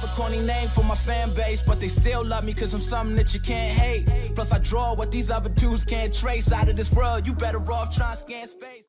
have a corny name for my fan base, but they still love me cause I'm something that you can't hate. Plus, I draw what these other dudes can't trace out of this world. You better off trying to scan space.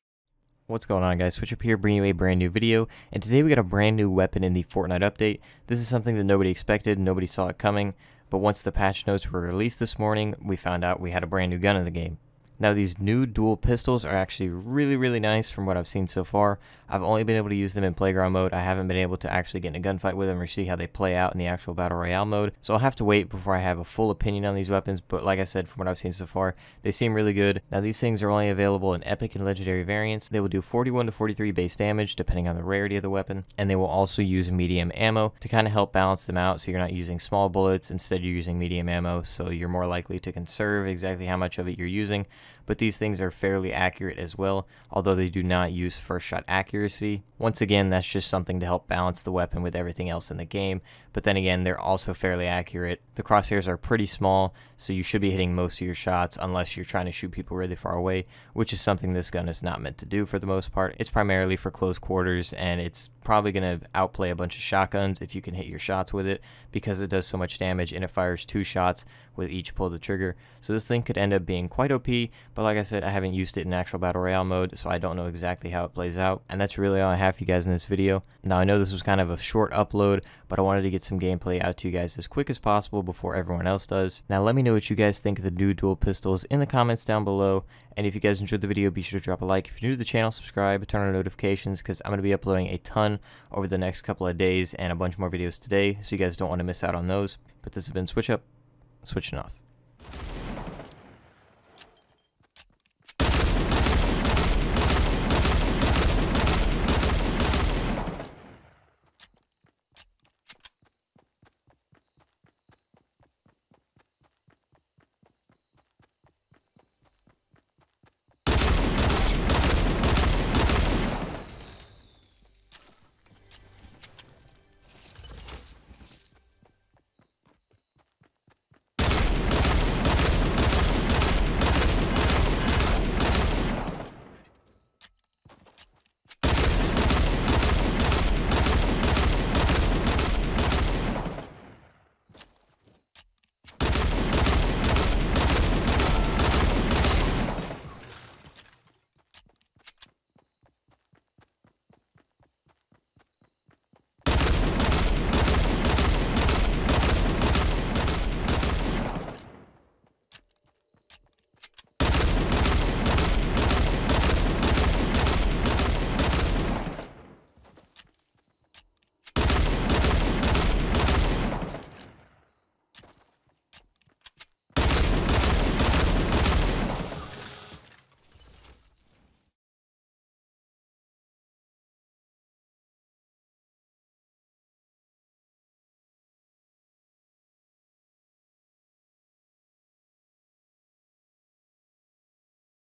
What's going on guys, Switch up here bringing you a brand new video, and today we got a brand new weapon in the Fortnite update. This is something that nobody expected, nobody saw it coming, but once the patch notes were released this morning, we found out we had a brand new gun in the game. Now these new dual pistols are actually really, really nice from what I've seen so far. I've only been able to use them in playground mode. I haven't been able to actually get in a gunfight with them or see how they play out in the actual battle royale mode. So I'll have to wait before I have a full opinion on these weapons. But like I said, from what I've seen so far, they seem really good. Now these things are only available in epic and legendary variants. They will do 41 to 43 base damage depending on the rarity of the weapon. And they will also use medium ammo to kind of help balance them out. So you're not using small bullets. Instead you're using medium ammo. So you're more likely to conserve exactly how much of it you're using but these things are fairly accurate as well, although they do not use first shot accuracy. Once again, that's just something to help balance the weapon with everything else in the game, but then again, they're also fairly accurate. The crosshairs are pretty small, so you should be hitting most of your shots unless you're trying to shoot people really far away, which is something this gun is not meant to do for the most part. It's primarily for close quarters, and it's probably going to outplay a bunch of shotguns if you can hit your shots with it because it does so much damage and it fires two shots with each pull of the trigger. So this thing could end up being quite OP, but like I said, I haven't used it in actual Battle Royale mode, so I don't know exactly how it plays out. And that's really all I have for you guys in this video. Now I know this was kind of a short upload, but I wanted to get some gameplay out to you guys as quick as possible before everyone else does. Now let me know what you guys think of the new dual pistols in the comments down below. And if you guys enjoyed the video, be sure to drop a like. If you're new to the channel, subscribe, turn on notifications because I'm going to be uploading a ton on over the next couple of days and a bunch more videos today, so you guys don't want to miss out on those. But this has been Switch Up, switching off.